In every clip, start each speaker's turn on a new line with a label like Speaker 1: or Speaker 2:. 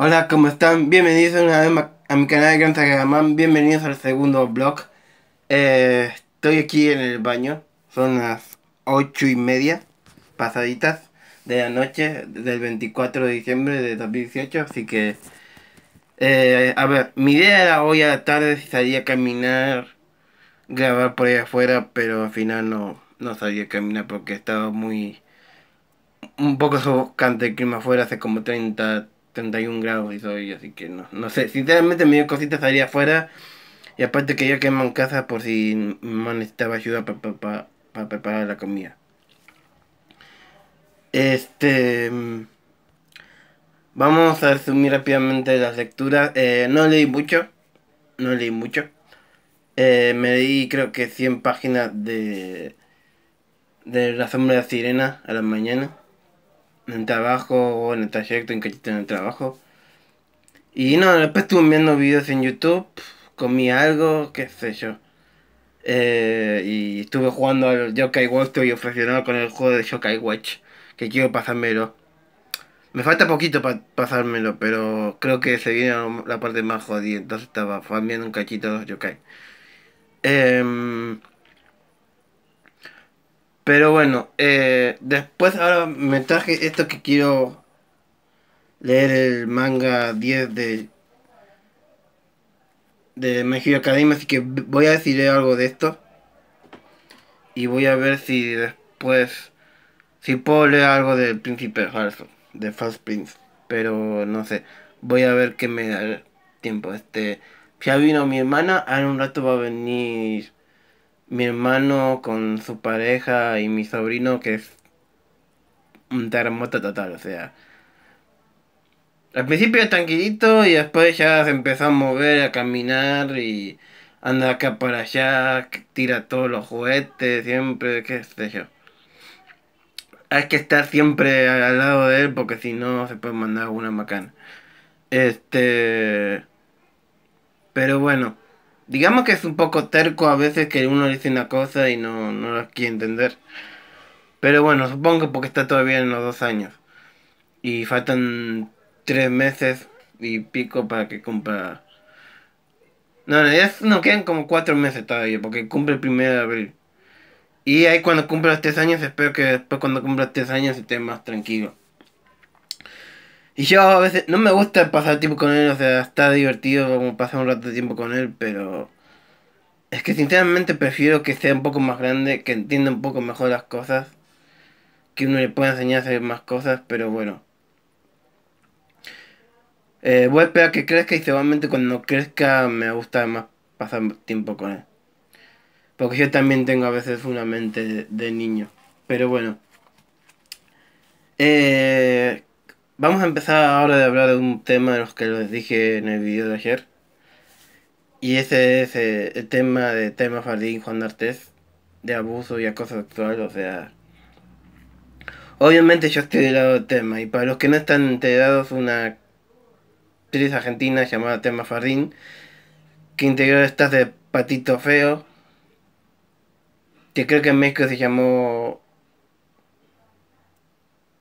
Speaker 1: Hola, ¿cómo están? Bienvenidos una vez más a mi canal de Gran Sagamán, Bienvenidos al segundo vlog. Eh, estoy aquí en el baño. Son las ocho y media pasaditas de la noche del 24 de diciembre de 2018. Así que, eh, a ver, mi idea era hoy a la tarde si salía a caminar, grabar por ahí afuera, pero al final no, no salí a caminar porque estaba muy. Un poco sofocante el clima afuera, hace como 30, 31 grados y soy, así que no, no sé. Sinceramente me dio cositas estaría afuera. Y aparte que yo quemo en casa por si me necesitaba ayuda para preparar la comida. Este... Vamos a resumir rápidamente las lecturas. Eh, no leí mucho. No leí mucho. Eh, me leí creo que 100 páginas de... De La Sombra de la Sirena a las mañana en trabajo o en el trayecto, en cachito en el trabajo. Y no, después estuve viendo vídeos en YouTube, comí algo, qué sé yo. Eh, y estuve jugando al Yokai Watch, estoy obsesionado con el juego de Yokai Watch, que quiero pasármelo. Me falta poquito para pasármelo, pero creo que se viene la parte más jodida, entonces estaba viendo un cachito de los Yokai. Em, pero bueno, eh, después ahora me traje esto que quiero leer el manga 10 de de méxico Academia, así que voy a decir algo de esto. Y voy a ver si después si puedo leer algo del Príncipe Falso, de Fast Prince, pero no sé. Voy a ver qué me da el tiempo. Este, ya vino mi hermana, ahora un rato va a venir mi hermano con su pareja y mi sobrino que es un terremoto total, o sea. Al principio tranquilito y después ya se empezó a mover, a caminar y anda acá para allá, tira todos los juguetes, siempre, qué sé Hay que estar siempre al lado de él porque si no se puede mandar una macana. Este... Pero bueno digamos que es un poco terco a veces que uno dice una cosa y no, no quiere entender. Pero bueno, supongo que porque está todavía en los dos años. Y faltan tres meses y pico para que cumpla. No, es, no quedan como cuatro meses todavía, porque cumple el primero de abril. Y ahí cuando cumpla los tres años, espero que después cuando cumpla los tres años esté más tranquilo. Y yo a veces no me gusta pasar tiempo con él, o sea, está divertido como pasar un rato de tiempo con él, pero es que sinceramente prefiero que sea un poco más grande, que entienda un poco mejor las cosas, que uno le pueda enseñar a hacer más cosas, pero bueno. Eh, voy a esperar que crezca y seguramente cuando crezca me gusta más pasar tiempo con él. Porque yo también tengo a veces una mente de, de niño. Pero bueno. Eh, Vamos a empezar ahora de hablar de un tema de los que les dije en el video de ayer. Y ese es eh, el tema de tema Fardín Juan D'Artes, de abuso y acoso sexual, o sea... Obviamente yo estoy del lado del tema, y para los que no están enterados, una actriz argentina llamada Tema Fardín, que integró estas de Patito Feo, que creo que en México se llamó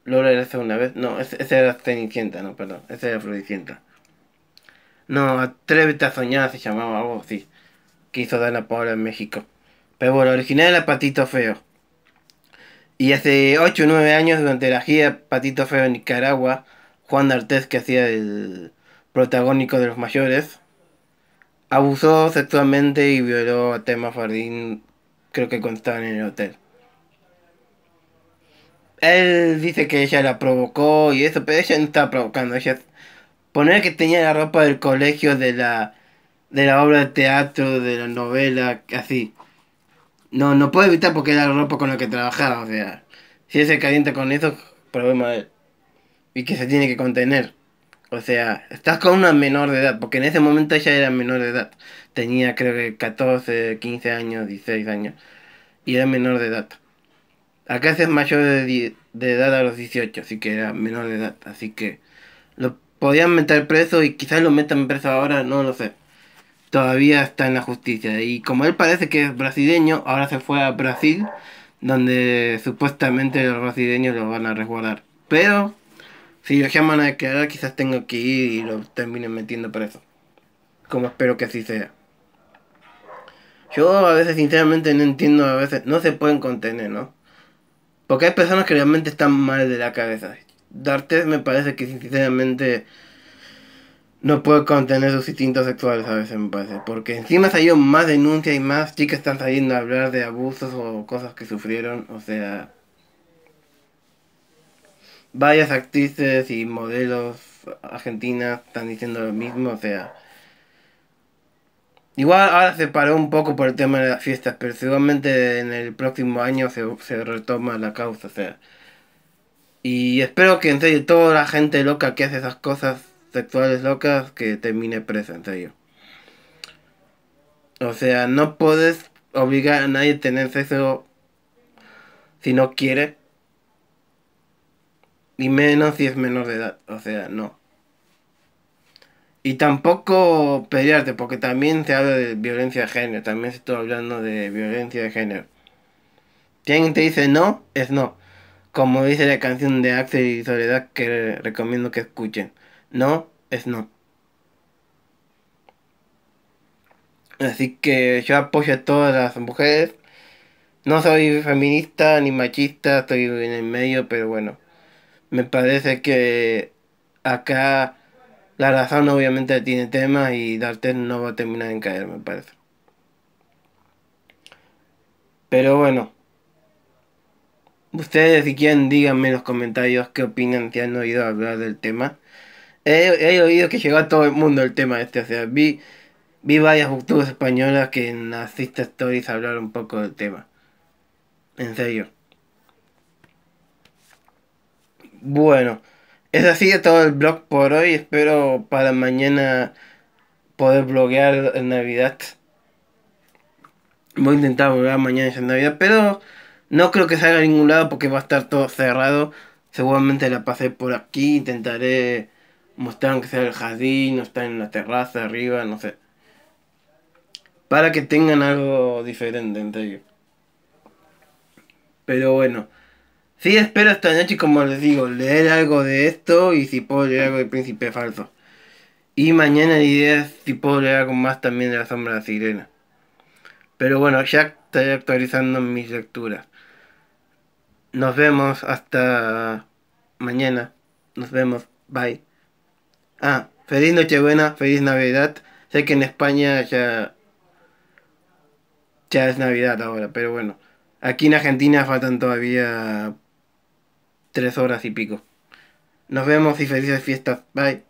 Speaker 1: lo la una vez. No, ese, era Cenicienta, no, perdón. Ese era Floricienta. No, Atrévete a soñar se llamaba algo así. Que hizo la palabra en México. Pero bueno, original era Patito Feo. Y hace 8 o 9 años, durante la gira Patito Feo en Nicaragua, Juan D'Artés, que hacía el protagónico de los mayores, abusó sexualmente y violó a Tema Fardín, creo que constaba en el hotel él dice que ella la provocó y eso, pero ella no estaba provocando, ella poner que tenía la ropa del colegio de la de la obra de teatro, de la novela, así. No, no puede evitar porque era la ropa con la que trabajaba, o sea, si él se calienta con eso, problema Y que se tiene que contener. O sea, estás con una menor de edad, porque en ese momento ella era menor de edad. Tenía creo que 14, 15 años, 16 años. Y era menor de edad. Acá se es mayor de, edad a los 18, así que era menor de edad. Así que lo podían meter preso y quizás lo metan preso ahora, no lo sé. Todavía está en la justicia. Y como él parece que es brasileño, ahora se fue a Brasil, donde supuestamente los brasileños lo van a resguardar. Pero si lo llaman a declarar, quizás tengo que ir y lo terminen metiendo preso. Como espero que así sea. Yo a veces sinceramente no entiendo, a veces no se pueden contener, ¿no? Porque hay personas que realmente están mal de la cabeza. Darte me parece que sinceramente no puede contener sus instintos sexuales a veces, me parece. Porque encima salido más denuncias y más chicas están saliendo a hablar de abusos o cosas que sufrieron. O sea, varias actrices y modelos argentinas están diciendo lo mismo. O sea, Igual ahora se paró un poco por el tema de las fiestas, pero seguramente en el próximo año se, retoma la causa. O sea. Y espero que en serio toda la gente loca que hace esas cosas sexuales locas que termine presa, en serio. O sea, no puedes obligar a nadie a tener sexo si no quiere. Y menos si es menor de edad. O sea, no. Y tampoco pelearte, porque también se habla de violencia de género, también se está hablando de violencia de género. Si alguien te dice no, es no. Como dice la canción de Axel y Soledad que recomiendo que escuchen. No, es no. Así que yo apoyo a todas las mujeres. No soy feminista ni machista, estoy en el medio, pero bueno. Me parece que acá la razón obviamente tiene tema y Dartel no va a terminar en caer, me parece. Pero bueno. Ustedes si quieren díganme en los comentarios qué opinan si han oído hablar del tema. He, oído que llegó a todo el mundo el tema este. O sea, vi, vi varias youtubers españolas que en las Stories hablaron un poco del tema. En serio. Bueno. Es así todo el blog por hoy. Espero para mañana poder bloguear en Navidad. Voy a intentar volver mañana en Navidad, pero no creo que salga a ningún lado porque va a estar todo cerrado. Seguramente la pasé por aquí. Intentaré mostrar aunque sea el jardín, o estar en la terraza arriba, no sé. Para que tengan algo diferente entre ellos. Pero bueno. Sí, espero esta noche, como les digo, leer algo de esto y si puedo leer algo de Príncipe Falso. Y mañana la idea si puedo leer algo más también de La Sombra de la Sirena. Pero bueno, ya estoy actualizando mis lecturas. Nos vemos hasta mañana. Nos vemos. Bye. Ah, feliz Nochebuena, feliz Navidad. Sé que en España ya... Ya es Navidad ahora, pero bueno. Aquí en Argentina faltan todavía tres horas y pico. Nos vemos y felices fiestas. Bye.